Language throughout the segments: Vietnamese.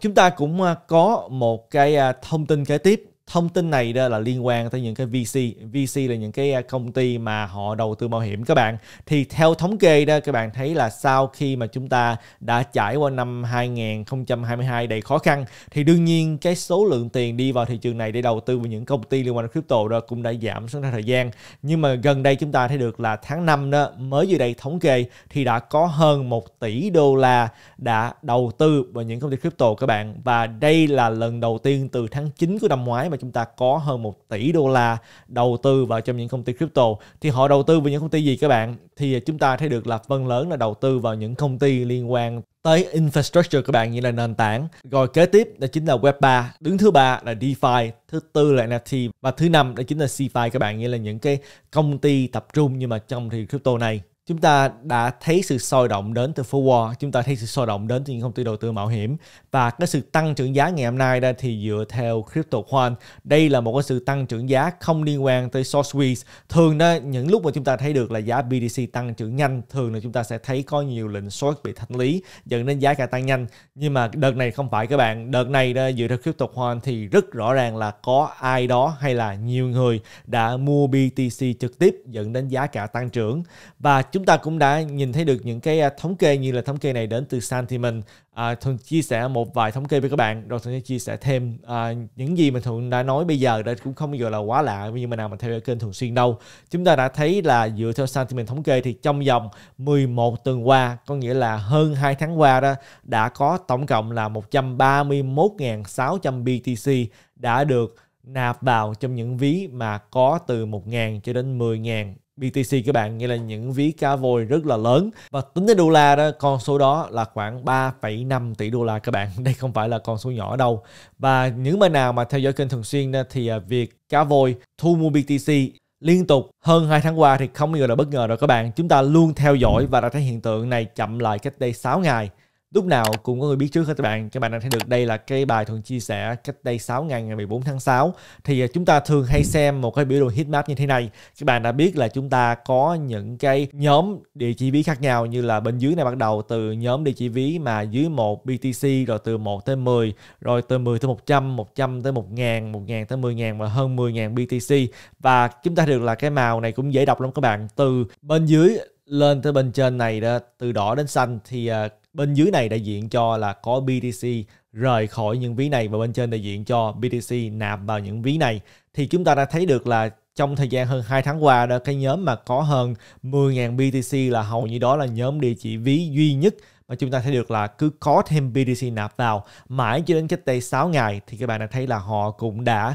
Chúng ta cũng à, có một cái à, thông tin kế tiếp thông tin này đó là liên quan tới những cái VC VC là những cái à, công ty mà họ đầu tư mạo hiểm các bạn thì theo thống kê đó các bạn thấy là sau khi mà chúng ta đã trải qua năm 2022 đầy khó khăn thì đương nhiên cái số lượng tiền đi vào thị trường này để đầu tư vào những công ty liên quan đến crypto đó cũng đã giảm xuống theo thời gian nhưng mà gần đây chúng ta thấy được là tháng 5 đó mới vừa đây thống kê thì đã có hơn 1 tỷ đô la đã đầu tư vào những công ty crypto các bạn và đây là lần đầu tiên từ tháng 9 của năm ngoái mà chúng ta có hơn 1 tỷ đô la đầu tư vào trong những công ty crypto thì họ đầu tư vào những công ty gì các bạn thì chúng ta thấy được là phần lớn là đầu tư vào những công ty liên quan tới infrastructure các bạn như là nền tảng rồi kế tiếp đó chính là web 3 đứng thứ ba là DeFi thứ tư là NFT và thứ năm đó chính là CFI các bạn như là những cái công ty tập trung nhưng mà trong thì crypto này chúng ta đã thấy sự sôi động đến từ phố Wall, chúng ta thấy sự sôi động đến từ những công ty đầu tư mạo hiểm và cái sự tăng trưởng giá ngày hôm nay đây thì dựa theo crypto coin đây là một cái sự tăng trưởng giá không liên quan tới Sourcewiz thường đó những lúc mà chúng ta thấy được là giá BTC tăng trưởng nhanh thường là chúng ta sẽ thấy có nhiều lệnh short bị thanh lý dẫn đến giá cả tăng nhanh nhưng mà đợt này không phải các bạn đợt này đó, dựa theo crypto coin thì rất rõ ràng là có ai đó hay là nhiều người đã mua BTC trực tiếp dẫn đến giá cả tăng trưởng và chúng ta cũng đã nhìn thấy được những cái à, thống kê như là thống kê này đến từ Sentiment. À, Thuận chia sẻ một vài thống kê với các bạn, rồi Thuận sẽ chia sẻ thêm à, những gì mà Thuận đã nói bây giờ đã cũng không gọi là quá lạ nhưng mà nào mà theo kênh thường xuyên đâu. Chúng ta đã thấy là dựa theo Sentiment thống kê thì trong vòng 11 tuần qua, có nghĩa là hơn 2 tháng qua đó, đã có tổng cộng là 131.600 BTC đã được nạp vào trong những ví mà có từ 1.000 cho đến 10.000 BTC các bạn nghĩa là những ví cá voi rất là lớn và tính đến đô la đó con số đó là khoảng 3,5 tỷ đô la các bạn đây không phải là con số nhỏ đâu và những bạn nào mà theo dõi kênh thường xuyên thì à, việc cá voi thu mua BTC liên tục hơn 2 tháng qua thì không bao giờ là bất ngờ rồi các bạn. Chúng ta luôn theo dõi và đã thấy hiện tượng này chậm lại cách đây 6 ngày. Lúc nào cũng có người biết trước hết các bạn. Các bạn đã thấy được đây là cái bài thường chia sẻ cách đây 6 ngày ngày 14 tháng 6. Thì à, chúng ta thường hay xem một cái biểu đồ heat map như thế này. Các bạn đã biết là chúng ta có những cái nhóm địa chỉ ví khác nhau như là bên dưới này bắt đầu từ nhóm địa chỉ ví mà dưới một BTC rồi từ 1 tới 10 rồi từ 10 tới 100, 100 tới 1000, 1000 tới 10000 và hơn 10000 BTC. Và chúng ta được là cái màu này cũng dễ đọc lắm các bạn. Từ bên dưới lên tới bên trên này đó từ đỏ đến xanh thì à, bên dưới này đại diện cho là có BTC rời khỏi những ví này và bên trên đại diện cho BTC nạp vào những ví này thì chúng ta đã thấy được là trong thời gian hơn 2 tháng qua đó cái nhóm mà có hơn 10.000 BTC là hầu như đó là nhóm địa chỉ ví duy nhất mà chúng ta thấy được là cứ có thêm BTC nạp vào mãi cho đến cách đây 6 ngày thì các bạn đã thấy là họ cũng đã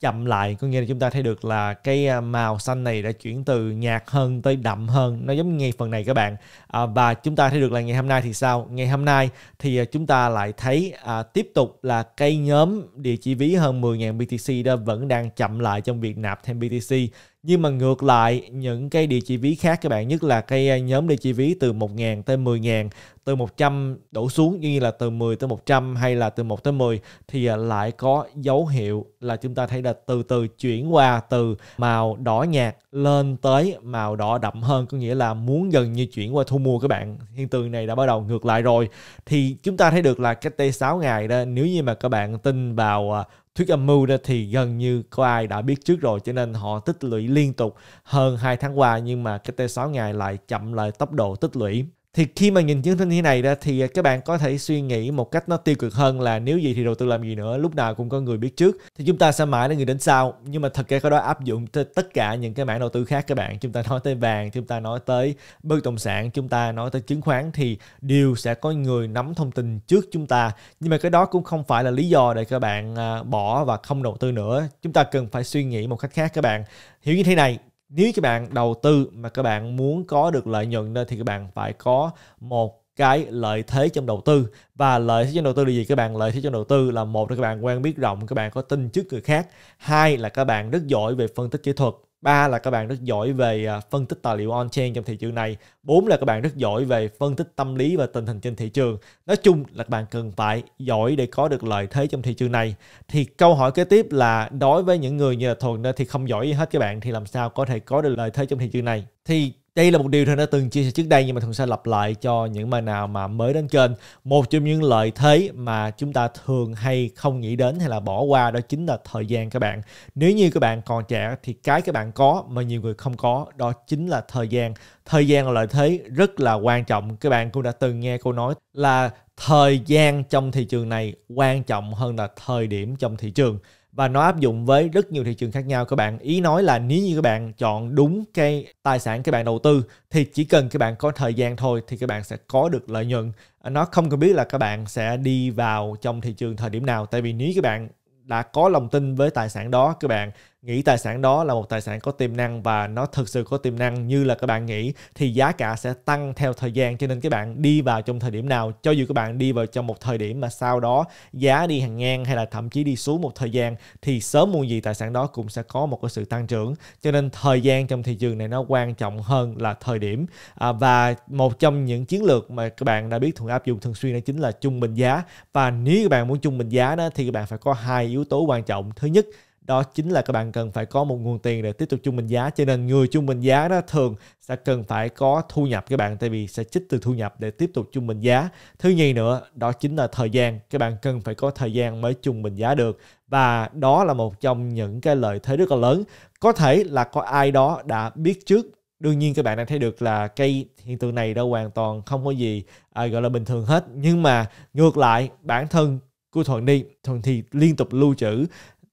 chậm lại có nghĩa là chúng ta thấy được là cái à, màu xanh này đã chuyển từ nhạt hơn tới đậm hơn nó giống như ngay phần này các bạn à, và chúng ta thấy được là ngày hôm nay thì sao ngày hôm nay thì à, chúng ta lại thấy à, tiếp tục là cây nhóm địa chỉ ví hơn 10.000 BTC đó vẫn đang chậm lại trong việc nạp thêm BTC nhưng mà ngược lại những cái địa chỉ ví khác các bạn nhất là cái à, nhóm địa chỉ ví từ 1.000 tới 10.000 từ 100 đổ xuống như là từ 10 tới 100 hay là từ 1 tới 10 thì à, lại có dấu hiệu là chúng ta thấy là từ từ chuyển qua từ màu đỏ nhạt lên tới màu đỏ đậm hơn có nghĩa là muốn gần như chuyển qua thu mua các bạn hiện tượng này đã bắt đầu ngược lại rồi thì chúng ta thấy được là cách đây 6 ngày đó nếu như mà các bạn tin vào à, thuyết âm mưu đó thì gần như có ai đã biết trước rồi cho nên họ tích lũy liên tục hơn 2 tháng qua nhưng mà cái T6 ngày lại chậm lại tốc độ tích lũy thì khi mà nhìn những thông thế này ra thì à, các bạn có thể suy nghĩ một cách nó tiêu cực hơn là nếu gì thì đầu tư làm gì nữa lúc nào cũng có người biết trước thì chúng ta sẽ mãi là người đến sau nhưng mà thật ra cái đó áp dụng tới tất cả những cái mảng đầu tư khác các bạn chúng ta nói tới vàng chúng ta nói tới bất động sản chúng ta nói tới chứng khoán thì đều sẽ có người nắm thông tin trước chúng ta nhưng mà cái đó cũng không phải là lý do để các bạn à, bỏ và không đầu tư nữa chúng ta cần phải suy nghĩ một cách khác các bạn hiểu như thế này nếu các bạn đầu tư mà các bạn muốn có được lợi nhuận thì các bạn phải có một cái lợi thế trong đầu tư và lợi thế trong đầu tư là gì các bạn lợi thế trong đầu tư là một là các bạn quen biết rộng các bạn có tin trước người khác hai là các bạn rất giỏi về phân tích kỹ thuật ba là các bạn rất giỏi về à, phân tích tài liệu on-chain trong thị trường này bốn là các bạn rất giỏi về phân tích tâm lý và tình hình trên thị trường nói chung là các bạn cần phải giỏi để có được lợi thế trong thị trường này thì câu hỏi kế tiếp là đối với những người như là thuần thì không giỏi gì hết các bạn thì làm sao có thể có được lợi thế trong thị trường này thì đây là một điều Thành đã từng chia sẻ trước đây nhưng mà thường sẽ lặp lại cho những mà nào mà mới đến kênh. Một trong những lợi thế mà chúng ta thường hay không nghĩ đến hay là bỏ qua đó chính là thời gian các bạn. Nếu như các bạn còn trẻ thì cái các bạn có mà nhiều người không có đó chính là thời gian. Thời gian là lợi thế rất là quan trọng. Các bạn cũng đã từng nghe câu nói là thời gian trong thị trường này quan trọng hơn là thời điểm trong thị trường và nó áp dụng với rất nhiều thị trường khác nhau các bạn ý nói là nếu như các bạn chọn đúng cái tài sản các bạn đầu tư thì chỉ cần các bạn có thời gian thôi thì các bạn sẽ có được lợi nhuận à, nó không cần biết là các bạn sẽ đi vào trong thị trường thời điểm nào tại vì nếu các bạn đã có lòng tin với tài sản đó các bạn nghĩ tài sản đó là một tài sản có tiềm năng và nó thực sự có tiềm năng như là các bạn nghĩ thì giá cả sẽ tăng theo thời gian cho nên các bạn đi vào trong thời điểm nào cho dù các bạn đi vào trong một thời điểm mà sau đó giá đi hàng ngang hay là thậm chí đi xuống một thời gian thì sớm muộn gì tài sản đó cũng sẽ có một cái sự tăng trưởng cho nên thời gian trong thị trường này nó quan trọng hơn là thời điểm à, và một trong những chiến lược mà các bạn đã biết thường áp dụng thường xuyên đó chính là trung bình giá và nếu các bạn muốn trung bình giá đó thì các bạn phải có hai yếu tố quan trọng thứ nhất đó chính là các bạn cần phải có một nguồn tiền để tiếp tục trung bình giá cho nên người trung bình giá đó thường sẽ cần phải có thu nhập các bạn tại vì sẽ trích từ thu nhập để tiếp tục trung bình giá thứ nhì nữa đó chính là thời gian các bạn cần phải có thời gian mới trung bình giá được và đó là một trong những cái lợi thế rất là lớn có thể là có ai đó đã biết trước đương nhiên các bạn đang thấy được là cây hiện tượng này đã hoàn toàn không có gì à, gọi là bình thường hết nhưng mà ngược lại bản thân của thuận đi thuận thì liên tục lưu trữ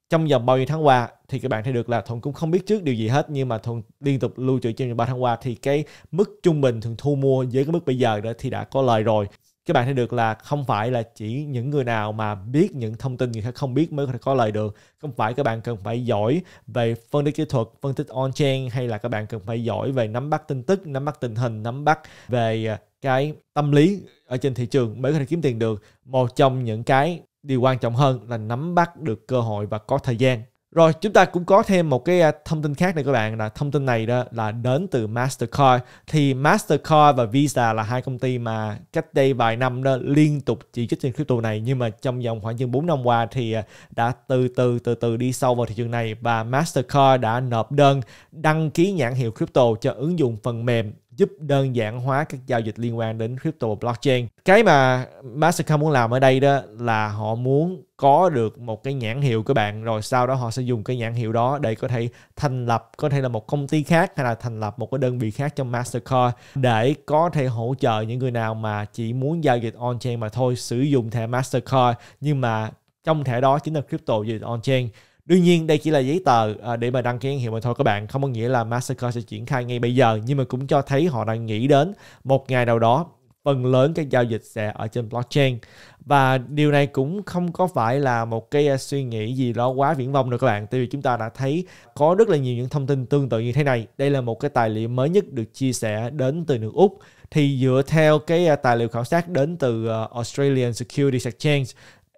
trong vòng bao nhiêu tháng qua thì các bạn thấy được là thuận cũng không biết trước điều gì hết nhưng mà thuận liên tục lưu trữ trong vòng ba tháng qua thì cái mức trung bình thường thu mua với cái mức bây giờ đó thì đã có lời rồi các bạn thấy được là không phải là chỉ những người nào mà biết những thông tin người khác không biết mới có thể có lời được không phải các bạn cần phải giỏi về phân tích kỹ thuật phân tích on chain hay là các bạn cần phải giỏi về nắm bắt tin tức nắm bắt tình hình nắm bắt về à, cái tâm lý ở trên thị trường mới có thể kiếm tiền được một trong những cái điều quan trọng hơn là nắm bắt được cơ hội và có thời gian rồi chúng ta cũng có thêm một cái à, thông tin khác này các bạn là thông tin này đó là đến từ Mastercard thì Mastercard và Visa là hai công ty mà cách đây vài năm đó liên tục chỉ trích trên crypto này nhưng mà trong vòng khoảng chừng 4 năm qua thì à, đã từ từ từ từ đi sâu vào thị trường này và Mastercard đã nộp đơn đăng ký nhãn hiệu crypto cho ứng dụng phần mềm giúp đơn giản hóa các giao dịch liên quan đến crypto blockchain. Cái mà Mastercard muốn làm ở đây đó là họ muốn có được một cái nhãn hiệu của bạn rồi sau đó họ sẽ dùng cái nhãn hiệu đó để có thể thành lập có thể là một công ty khác hay là thành lập một cái đơn vị khác trong Mastercard để có thể hỗ trợ những người nào mà chỉ muốn giao dịch on-chain mà thôi sử dụng thẻ Mastercard nhưng mà trong thẻ đó chính là crypto giao dịch on-chain đương nhiên đây chỉ là giấy tờ à, để mà đăng ký nhãn hiệu mà thôi các bạn không có nghĩa là Mastercard sẽ triển khai ngay bây giờ nhưng mà cũng cho thấy họ đang nghĩ đến một ngày nào đó phần lớn các giao dịch sẽ ở trên blockchain và điều này cũng không có phải là một cái à, suy nghĩ gì đó quá viễn vông đâu các bạn tại vì chúng ta đã thấy có rất là nhiều những thông tin tương tự như thế này đây là một cái tài liệu mới nhất được chia sẻ đến từ nước Úc thì dựa theo cái à, tài liệu khảo sát đến từ Australian Securities Exchange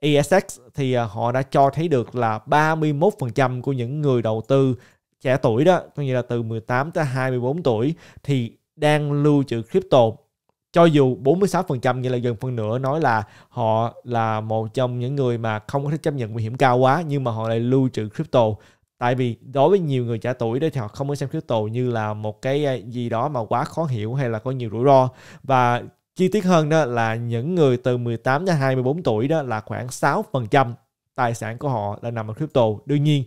ESX thì à, họ đã cho thấy được là 31% của những người đầu tư trẻ tuổi đó, có nghĩa là từ 18 tới 24 tuổi thì đang lưu trữ crypto cho dù 46% nghĩa là gần phân nửa nói là họ là một trong những người mà không có thể chấp nhận nguy hiểm cao quá nhưng mà họ lại lưu trữ crypto tại vì đối với nhiều người trẻ tuổi đó thì họ không có xem crypto như là một cái à, gì đó mà quá khó hiểu hay là có nhiều rủi ro và Chi tiết hơn đó là những người từ 18 đến 24 tuổi đó là khoảng 6% tài sản của họ là nằm ở crypto. Đương nhiên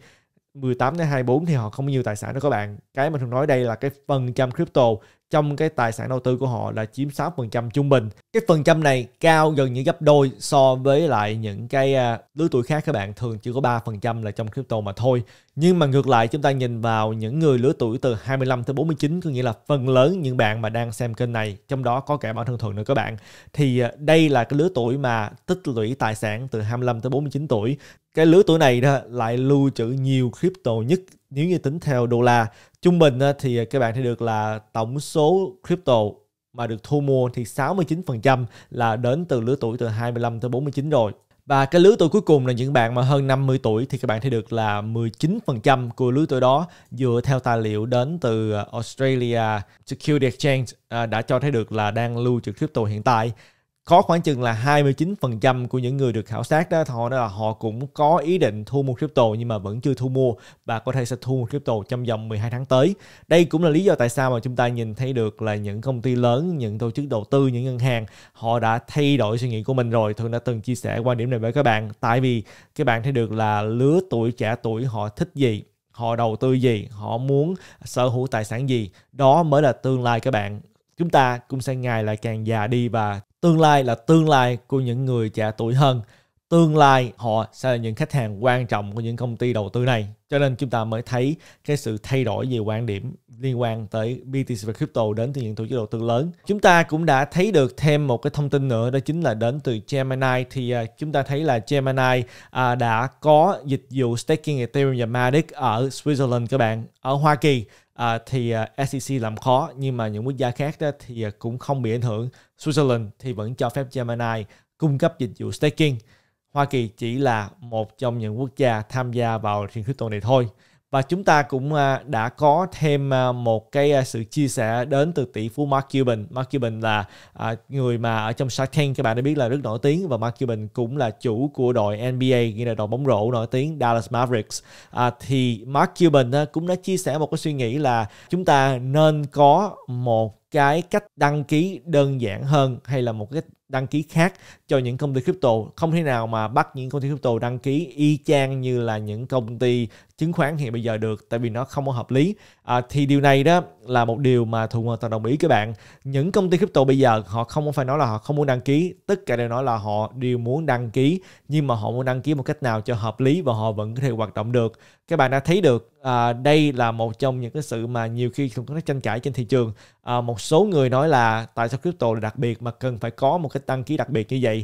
18 đến 24 thì họ không có nhiều tài sản đó các bạn. Cái mà thường nói đây là cái phần trăm crypto trong cái tài sản đầu tư của họ là chiếm 6% trung bình. Cái phần trăm này cao gần như gấp đôi so với lại những cái à, lứa tuổi khác các bạn thường chỉ có 3% là trong crypto mà thôi. Nhưng mà ngược lại chúng ta nhìn vào những người lứa tuổi từ 25 tới 49 có nghĩa là phần lớn những bạn mà đang xem kênh này trong đó có cả bản thân thuần nữa các bạn thì à, đây là cái lứa tuổi mà tích lũy tài sản từ 25 tới 49 tuổi. Cái lứa tuổi này đó lại lưu trữ nhiều crypto nhất nếu như tính theo đô la trung bình thì các bạn thấy được là tổng số crypto mà được thu mua thì 69% là đến từ lứa tuổi từ 25 tới 49 rồi. Và cái lứa tuổi cuối cùng là những bạn mà hơn 50 tuổi thì các bạn thấy được là 19% của lứa tuổi đó dựa theo tài liệu đến từ ờ, Australia Security Exchange à, đã cho thấy được là đang lưu trữ crypto hiện tại có khoảng chừng là 29% của những người được khảo sát đó họ đó là họ cũng có ý định thu mua crypto nhưng mà vẫn chưa thu mua và có thể sẽ thu mua crypto trong vòng 12 tháng tới. Đây cũng là lý do tại sao mà chúng ta nhìn thấy được là những công ty lớn, những tổ chức đầu tư, những ngân hàng họ đã thay đổi suy nghĩ của mình rồi. Thường đã từng chia sẻ quan điểm này với các bạn tại vì các bạn thấy được là lứa tuổi trẻ tuổi họ thích gì họ đầu tư gì, họ muốn sở hữu tài sản gì, đó mới là tương lai các bạn chúng ta cũng sẽ ngày lại càng già đi và tương lai là tương lai của những người trẻ tuổi hơn tương lai họ sẽ là những khách hàng quan trọng của những công ty đầu tư này cho nên chúng ta mới thấy cái sự thay đổi về quan điểm liên quan tới BTC và crypto đến từ những tổ chức đầu tư lớn chúng ta cũng đã thấy được thêm một cái thông tin nữa đó chính là đến từ Gemini thì à, chúng ta thấy là Gemini à, đã có dịch vụ staking Ethereum và Matic ở Switzerland các bạn ở Hoa Kỳ à, thì à, SEC làm khó nhưng mà những quốc gia khác đó thì à, cũng không bị ảnh hưởng. Switzerland thì vẫn cho phép Gemini cung cấp dịch vụ staking. Hoa Kỳ chỉ là một trong những quốc gia tham gia vào thị trường crypto này thôi và chúng ta cũng à, đã có thêm à, một cái à, sự chia sẻ đến từ tỷ phú Mark Cuban. Mark Cuban là người mà ở trong Shark Tank các bạn đã biết là rất nổi tiếng và Mark Cuban cũng là chủ của đội NBA nghĩa là đội bóng rổ nổi tiếng Dallas Mavericks. À, thì Mark Cuban cũng đã chia sẻ một cái suy nghĩ là chúng ta nên có một cái cách đăng ký đơn giản hơn hay là một cái đăng ký khác cho những công ty crypto không thể nào mà bắt những công ty crypto đăng ký y chang như là những công ty chứng khoán hiện bây giờ được tại vì nó không có hợp lý à, thì điều này đó là một điều mà thù hoàn toàn đồng ý các bạn những công ty crypto bây giờ họ không phải nói là họ không muốn đăng ký tất cả đều nói là họ đều muốn đăng ký nhưng mà họ muốn đăng ký một cách nào cho hợp lý và họ vẫn có thể hoạt động được các bạn đã thấy được à, đây là một trong những cái sự mà nhiều khi cũng có tranh cãi trên thị trường à, một số người nói là tại sao crypto là đặc biệt mà cần phải có một cái đăng ký đặc biệt như vậy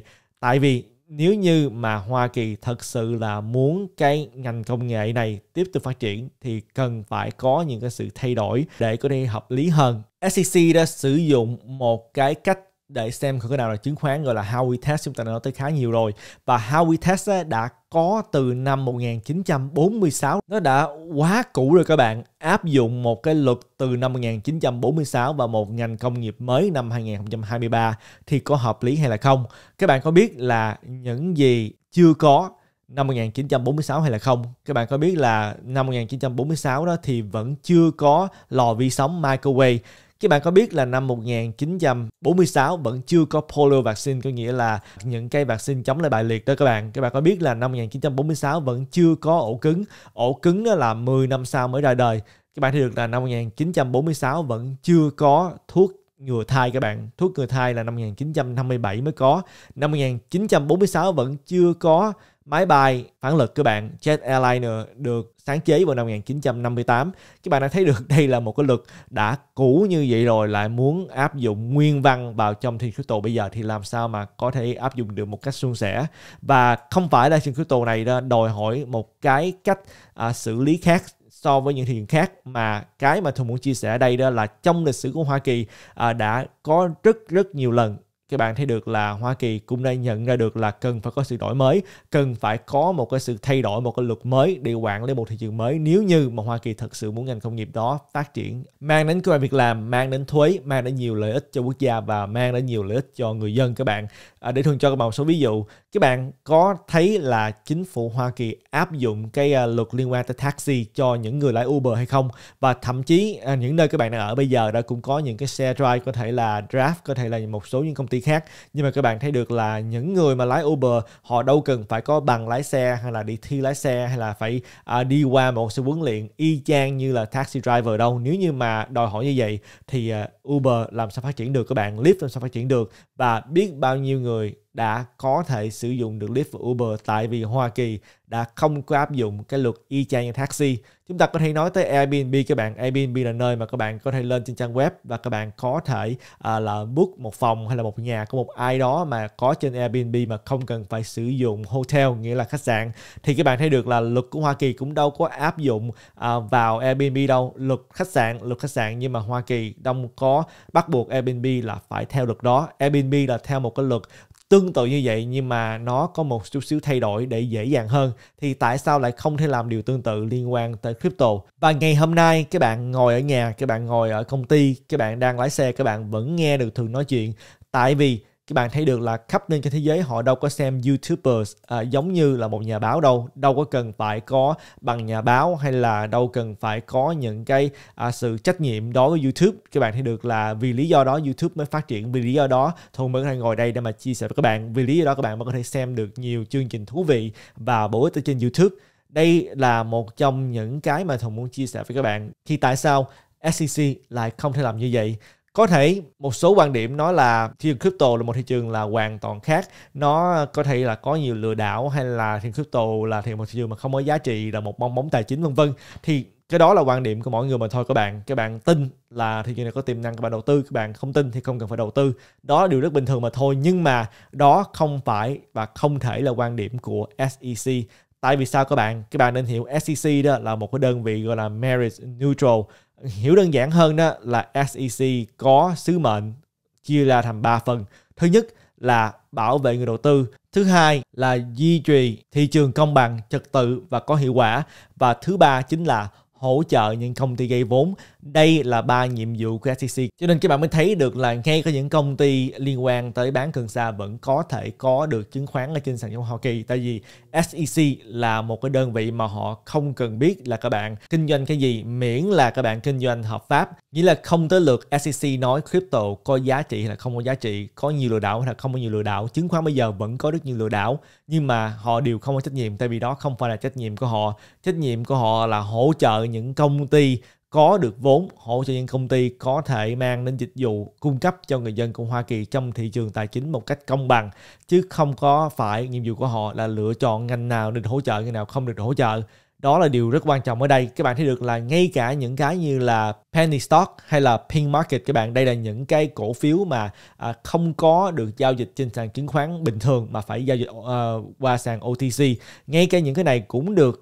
tại vì nếu như mà Hoa Kỳ thật sự là muốn cái ngành công nghệ này tiếp tục phát triển thì cần phải có những cái sự thay đổi để có thể hợp lý hơn. SEC đã sử dụng một cái cách để xem thử cái nào là chứng khoán gọi là Howey Test chúng ta đã nói tới khá nhiều rồi và Howey Test đã có từ năm 1946 nó đã quá cũ rồi các bạn áp dụng một cái luật từ năm 1946 và một ngành công nghiệp mới năm 2023 thì có hợp lý hay là không các bạn có biết là những gì chưa có năm 1946 hay là không? Các bạn có biết là năm 1946 đó thì vẫn chưa có lò vi sóng microwave các bạn có biết là năm 1946 vẫn chưa có polio vaccine, có nghĩa là những cái vaccine chống lại bại liệt đó các bạn. Các bạn có biết là năm 1946 vẫn chưa có ổ cứng. Ổ cứng đó là 10 năm sau mới ra đời. Các bạn thấy được là năm 1946 vẫn chưa có thuốc ngừa thai các bạn. Thuốc ngừa thai là năm 1957 mới có. Năm 1946 vẫn chưa có máy bay phản lực các bạn. Jet Airliner được sáng chế vào năm 1958. Các bạn đã thấy được đây là một cái luật đã cũ như vậy rồi lại muốn áp dụng nguyên văn vào trong thiên crypto bây giờ thì làm sao mà có thể áp dụng được một cách suôn sẻ. Và không phải là thiên crypto này đòi hỏi một cái cách à, xử lý khác so với những thị trường khác mà cái mà Thuận muốn chia sẻ ở đây đó là trong lịch sử của Hoa Kỳ à, đã có rất rất nhiều lần các bạn thấy được là Hoa Kỳ cũng đã nhận ra được là cần phải có sự đổi mới, cần phải có một cái sự thay đổi, một cái luật mới để quản lý một thị trường mới nếu như mà Hoa Kỳ thật sự muốn ngành công nghiệp đó phát triển, mang đến cơ hội việc làm, mang đến thuế, mang đến nhiều lợi ích cho quốc gia và mang đến nhiều lợi ích cho người dân các bạn. À, để thường cho các bạn một số ví dụ, các bạn có thấy là chính phủ Hoa Kỳ áp dụng cái à, luật liên quan tới taxi cho những người lái Uber hay không? Và thậm chí à, những nơi các bạn đang ở bây giờ đã cũng có những cái xe drive có thể là Draft, có thể là một số những công ty khác nhưng mà các bạn thấy được là những người mà lái Uber họ đâu cần phải có bằng lái xe hay là đi thi lái xe hay là phải à, đi qua một sự huấn luyện y chang như là taxi driver đâu nếu như mà đòi hỏi như vậy thì à, Uber làm sao phát triển được các bạn Lyft làm sao phát triển được và biết bao nhiêu người đã có thể sử dụng được Lyft và Uber tại vì Hoa Kỳ đã không có áp dụng cái luật y chang như taxi. Chúng ta có thể nói tới Airbnb các bạn. Airbnb là nơi mà các bạn có thể lên trên trang web và các bạn có thể à, là book một phòng hay là một nhà của một ai đó mà có trên Airbnb mà không cần phải sử dụng hotel nghĩa là khách sạn. Thì các bạn thấy được là luật của Hoa Kỳ cũng đâu có áp dụng à, vào Airbnb đâu. Luật khách sạn, luật khách sạn nhưng mà Hoa Kỳ đông có bắt buộc Airbnb là phải theo luật đó. Airbnb là theo một cái luật tương tự như vậy nhưng mà nó có một chút xíu thay đổi để dễ dàng hơn thì tại sao lại không thể làm điều tương tự liên quan tới crypto và ngày hôm nay các bạn ngồi ở nhà các bạn ngồi ở công ty các bạn đang lái xe các bạn vẫn nghe được thường nói chuyện tại vì các bạn thấy được là khắp nơi trên thế giới họ đâu có xem youtubers à, giống như là một nhà báo đâu đâu có cần phải có bằng nhà báo hay là đâu cần phải có những cái à, sự trách nhiệm đối với youtube các bạn thấy được là vì lý do đó youtube mới phát triển vì lý do đó thôi mới có thể ngồi đây để mà chia sẻ với các bạn vì lý do đó các bạn mới có thể xem được nhiều chương trình thú vị và bổ ích ở trên youtube đây là một trong những cái mà thùng muốn chia sẻ với các bạn khi tại sao SEC lại không thể làm như vậy có thể một số quan điểm nói là thị trường crypto là một thị trường là hoàn toàn khác nó có thể là có nhiều lừa đảo hay là thị trường crypto là thị một thị trường mà không có giá trị là một bong bóng tài chính vân vân thì cái đó là quan điểm của mọi người mà thôi các bạn các bạn tin là thị trường này có tiềm năng các bạn đầu tư các bạn không tin thì không cần phải đầu tư đó là điều rất bình thường mà thôi nhưng mà đó không phải và không thể là quan điểm của SEC tại vì sao các bạn các bạn nên hiểu SEC đó là một cái đơn vị gọi là merit neutral hiểu đơn giản hơn đó là SEC có sứ mệnh chia ra thành 3 phần. Thứ nhất là bảo vệ người đầu tư, thứ hai là duy trì thị trường công bằng, trật tự và có hiệu quả và thứ ba chính là hỗ trợ những công ty gây vốn đây là ba nhiệm vụ của SEC cho nên các bạn mới thấy được là ngay có những công ty liên quan tới bán cần sa vẫn có thể có được chứng khoán ở trên sàn chứng Hoa Kỳ tại vì SEC là một cái đơn vị mà họ không cần biết là các bạn kinh doanh cái gì miễn là các bạn kinh doanh hợp pháp nghĩa là không tới lượt SEC nói crypto có giá trị hay là không có giá trị có nhiều lừa đảo hay là không có nhiều lừa đảo chứng khoán bây giờ vẫn có rất nhiều lừa đảo nhưng mà họ đều không có trách nhiệm tại vì đó không phải là trách nhiệm của họ trách nhiệm của họ là hỗ trợ những công ty có được vốn hỗ trợ những công ty có thể mang đến dịch vụ cung cấp cho người dân của Hoa Kỳ trong thị trường tài chính một cách công bằng chứ không có phải nhiệm vụ của họ là lựa chọn ngành nào được hỗ trợ ngành nào không được hỗ trợ đó là điều rất quan trọng ở đây các bạn thấy được là ngay cả những cái như là penny stock hay là pink market các bạn đây là những cái cổ phiếu mà à, không có được giao dịch trên sàn chứng khoán bình thường mà phải giao dịch uh, qua sàn OTC ngay cả những cái này cũng được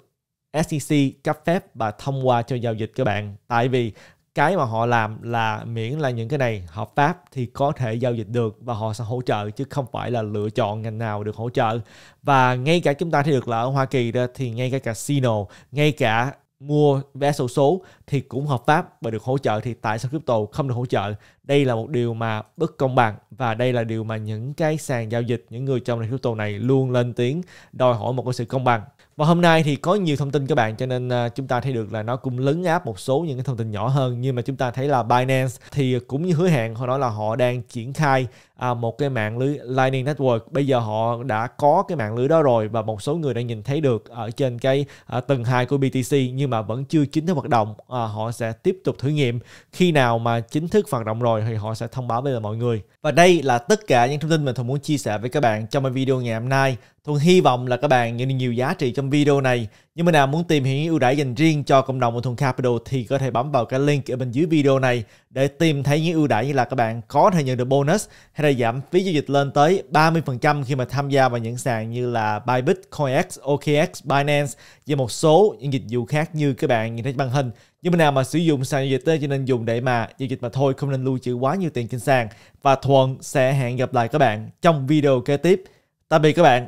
SEC cấp phép và thông qua cho giao dịch các bạn tại vì cái mà họ làm là miễn là những cái này hợp pháp thì có thể giao dịch được và họ sẽ hỗ trợ chứ không phải là lựa chọn ngành nào được hỗ trợ và ngay cả chúng ta thấy được là ở Hoa Kỳ đó thì ngay cả casino ngay cả mua vé sổ số thì cũng hợp pháp và được hỗ trợ thì tại sao crypto không được hỗ trợ đây là một điều mà bất công bằng và đây là điều mà những cái sàn giao dịch những người trong này crypto này luôn lên tiếng đòi hỏi một cái sự công bằng và hôm nay thì có nhiều thông tin các bạn cho nên à, chúng ta thấy được là nó cũng lấn áp một số những cái thông tin nhỏ hơn nhưng mà chúng ta thấy là Binance thì cũng như hứa hẹn họ nói là họ đang triển khai à, một cái mạng lưới Lightning Network bây giờ họ đã có cái mạng lưới đó rồi và một số người đã nhìn thấy được ở trên cái à, tầng 2 của BTC nhưng mà vẫn chưa chính thức hoạt động à, họ sẽ tiếp tục thử nghiệm khi nào mà chính thức hoạt động rồi thì họ sẽ thông báo với mọi người và đây là tất cả những thông tin mình thường muốn chia sẻ với các bạn trong video ngày hôm nay Thuận hy vọng là các bạn nhận được nhiều giá trị trong video này những bạn nào muốn tìm hiểu những ưu đãi dành riêng cho cộng đồng Mothun Capital thì có thể bấm vào cái link ở bên dưới video này để tìm thấy những ưu đãi như là các bạn có thể nhận được bonus hay là giảm phí giao dịch lên tới 30% khi mà tham gia vào những sàn như là Bybit, CoinX, OKX, Binance và một số những dịch vụ khác như các bạn nhìn thấy màn hình. Nhưng mà nào mà sử dụng sàn giao dịch thì nên dùng để mà giao dịch mà thôi không nên lưu trữ quá nhiều tiền trên sàn. Và Thuận sẽ hẹn gặp lại các bạn trong video kế tiếp. Tạm biệt các bạn.